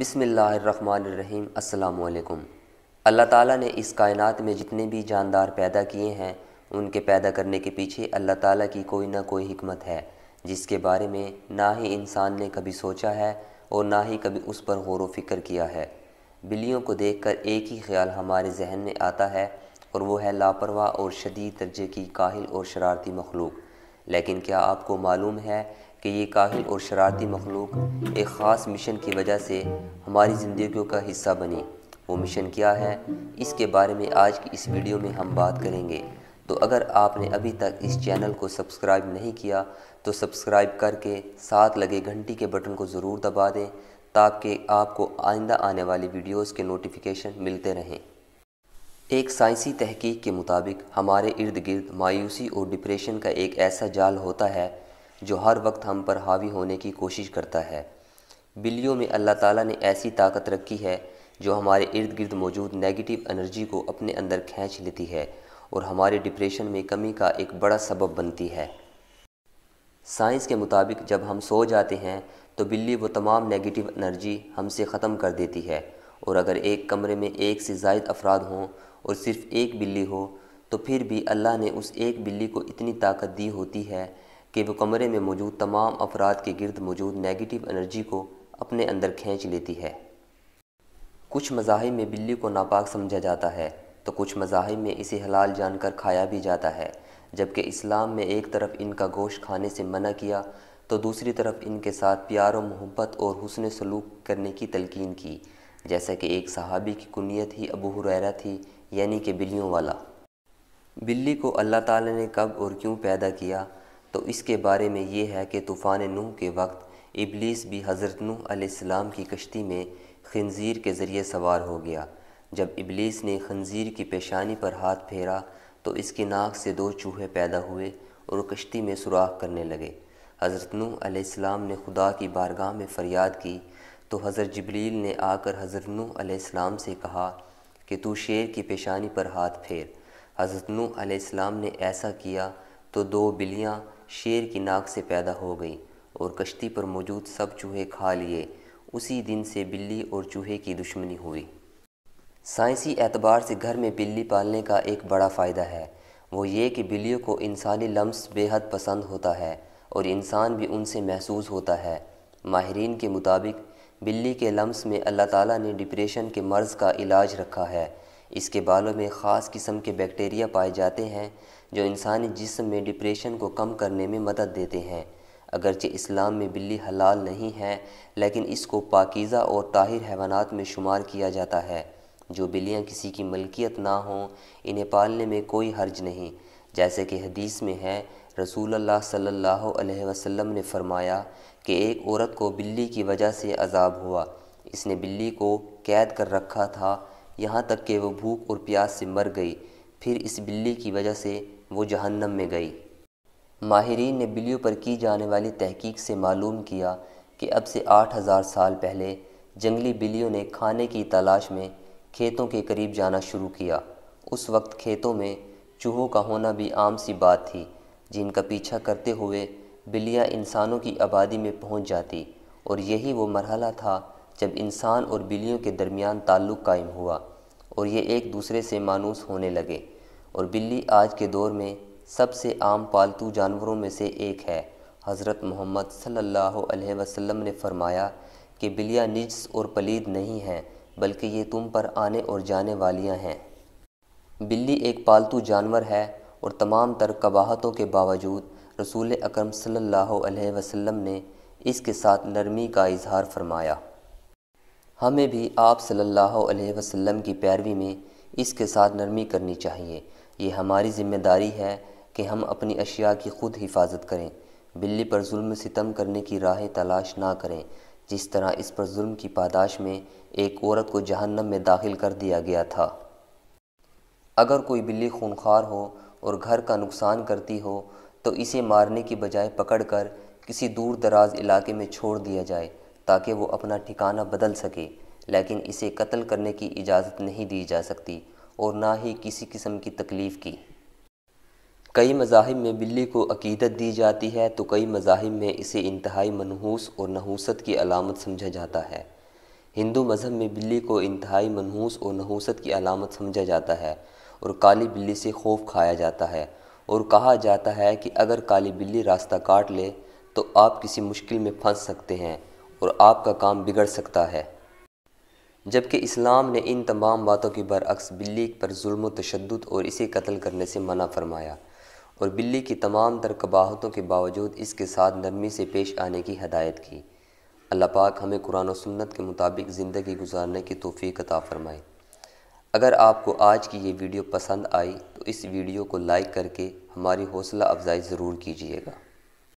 बिसमीम् अल्लाम अल्लाह ताला ने इस कायनात में जितने भी जानदार पैदा किए हैं उनके पैदा करने के पीछे अल्लाह ताला की कोई ना कोई हिकमत है जिसके बारे में ना ही इंसान ने कभी सोचा है और ना ही कभी उस पर गौर फिक्र किया है बिल्लियों को देखकर एक ही ख्याल हमारे जहन में आता है और वह है लापरवाह और शदीद दर्जे की काहिल और शरारती मखलूक लेकिन क्या आपको मालूम है कि ये काहिल और शरारती मखलूक एक ख़ास मिशन की वजह से हमारी ज़िंदगियों का हिस्सा बनी वो मिशन क्या है इसके बारे में आज की इस वीडियो में हम बात करेंगे तो अगर आपने अभी तक इस चैनल को सब्सक्राइब नहीं किया तो सब्सक्राइब करके साथ लगे घंटी के बटन को ज़रूर दबा दें ताकि आपको आइंदा आने वाली वीडियोस के नोटिफिकेशन मिलते रहें एक साइंसी तहकीक के मुताबिक हमारे इर्द गिर्द मायूसी और डिप्रेशन का एक ऐसा जाल होता है जो हर वक्त हम पर हावी होने की कोशिश करता है बिल्लियों में अल्लाह ताला ने ऐसी ताकत रखी है जो हमारे इर्द गिर्द मौजूद नेगेटिव एनर्जी को अपने अंदर खींच लेती है और हमारे डिप्रेशन में कमी का एक बड़ा सबब बनती है साइंस के मुताबिक जब हम सो जाते हैं तो बिल्ली वो तमाम नेगेटिव एनर्जी हमसे ख़त्म कर देती है और अगर एक कमरे में एक से जायद अफराद हों और सिर्फ़ एक बिल्ली हो तो फिर भी अल्लाह ने उस एक बिल्ली को इतनी ताकत दी होती है कि वह कमरे में मौजूद तमाम अफराद के गिरद मौजूद नेगेटिव एनर्जी को अपने अंदर खींच लेती है कुछ मज़ाहब में बिल्ली को नापाक समझा जाता है तो कुछ मज़ाहब में इसे हलाल जानकर खाया भी जाता है जबकि इस्लाम में एक तरफ इनका गोश्त खाने से मना किया तो दूसरी तरफ इनके साथ प्यार और मोहब्बत और हुसन सलूक करने की तलकिन की जैसा कि एक सहाबी की कुनीत ही अबू हुरैरा थी यानी कि बिल्ली वाला बिल्ली को अल्लाह ताला ने कब और क्यों पैदा किया तो इसके बारे में ये है कि तूफ़ान नूह के वक्त इबलीस भी हज़रत नूह अलैहिस्सलाम की कश्ती में खंजीर के ज़रिए सवार हो गया जब इबलीस ने खंजीर की पेशानी पर हाथ फेरा तो इसकी नाक से दो चूहे पैदा हुए और कश्ती में सुराख करने लगे हज़रत नूह अलैहिस्सलाम ने खुदा की बारगाह में फ़रियाद की तो हज़रत जबलील ने आकर हज़रत नूह अलैहिस्सलाम से कहा कि तू शेर की पेशानी पर हाथ फेर हज़रत नूह अलैहिस्सलाम ने ऐसा किया तो दो बिलियाँ शेर की नाक से पैदा हो गई और कश्ती पर मौजूद सब चूहे खा लिए उसी दिन से बिल्ली और चूहे की दुश्मनी हुई साइंसी एतबार से घर में बिल्ली पालने का एक बड़ा फ़ायदा है वो ये कि बिल्लियों को इंसानी लम्स बेहद पसंद होता है और इंसान भी उनसे महसूस होता है माहरीन के मुताबिक बिल्ली के लम्स में अल्लाह ताला ने डिप्रेशन के मर्ज़ का इलाज रखा है इसके बालों में ख़ास किस्म के बैक्टीरिया पाए जाते हैं जो इंसानी जिस्म में डिप्रेशन को कम करने में मदद देते हैं अगरचे इस्लाम में बिल्ली हलाल नहीं है लेकिन इसको पाकिज़ा और ताहिर हैवानात में शुमार किया जाता है जो बिल्लियाँ किसी की मलकियत ना हों इन्हें पालने में कोई हर्ज नहीं जैसे कि हदीस में है रसूल अल्लाह सल्लल्लाहु अलैहि वसल्लम ने फरमाया कि एक औरत को बिल्ली की वजह से अजाब हुआ इसने बिल्ली को कैद कर रखा था यहाँ तक कि वह भूख और प्यास से मर गई फिर इस बिल्ली की वजह से वो जहन्नम में गई माहरीन ने बिल्लियों पर की जाने वाली तहकीक से मालूम किया कि अब से आठ हज़ार साल पहले जंगली बिल्लियों ने खाने की तलाश में खेतों के करीब जाना शुरू किया उस वक्त खेतों में चूहों का होना भी आम सी बात थी जिनका पीछा करते हुए बिल्लियाँ इंसानों की आबादी में पहुँच जाती और यही वो मरहला था जब इंसान और बिल्लियों के दरमियान ताल्लुक़ कायम हुआ और ये एक दूसरे से मानूस होने लगे और बिल्ली आज के दौर में सबसे आम पालतू जानवरों में से एक है हज़रत मोहम्मद सल्लल्लाहु अलैहि वसल्लम ने फरमाया कि बिल्लियाँ निज्स और पलीद नहीं हैं बल्कि ये तुम पर आने और जाने वालियां हैं बिल्ली एक पालतू जानवर है और तमाम तर कबाहतों के बावजूद रसूल अकरम सल्लल्लाहु अलैहि वसल्लम ने इसके साथ नरमी का इजहार फरमाया हमें भी आप सल्लल्लाहु अलैहि वसल्लम की पैरवी में इसके साथ नरमी करनी चाहिए ये हमारी जिम्मेदारी है कि हम अपनी अशिया की खुद हिफाजत करें बिल्ली पर जुल्म सितम करने की राह तलाश ना करें जिस तरह इस पर जुल्म की पादाश में एक औरत को जहन्नम में दाखिल कर दिया गया था अगर कोई बिल्ली खूनखार हो और घर का नुकसान करती हो तो इसे मारने की बजाय पकड़कर किसी दूर दराज इलाके में छोड़ दिया जाए ताकि वो अपना ठिकाना बदल सके लेकिन इसे कत्ल करने की इजाज़त नहीं दी जा सकती और ना ही किसी किस्म की तकलीफ़ की कई मजाहब में बिल्ली को अकीदत दी जाती है तो कई मजाहब में इसे इंतहाई मनहूस और नहूसत की अलामत समझा जाता है हिंदू मज़हब में बिल्ली को इंतहाई मनहूस और नहूसत की अलामत समझा जाता है और काली बिल्ली से खौफ खाया जाता है और कहा जाता है कि अगर काली बिल्ली रास्ता काट ले तो आप किसी मुश्किल में फंस सकते हैं और आपका काम बिगड़ सकता है जबकि इस्लाम ने इन तमाम बातों के बरअक्स बिल्ली पर जुल्म तशद और इसे कत्ल करने से मना फरमाया और बिल्ली की तमाम तरकबाहतों के बावजूद इसके साथ नरमी से पेश आने की हदायत की अल्लाह पाक हमें कुरान और सुन्नत के मुताबिक ज़िंदगी गुजारने की तोफ़ी कता फ़रमाए अगर आपको आज की ये वीडियो पसंद आई तो इस वीडियो को लाइक करके हमारी हौसला अफजाई ज़रूर कीजिएगा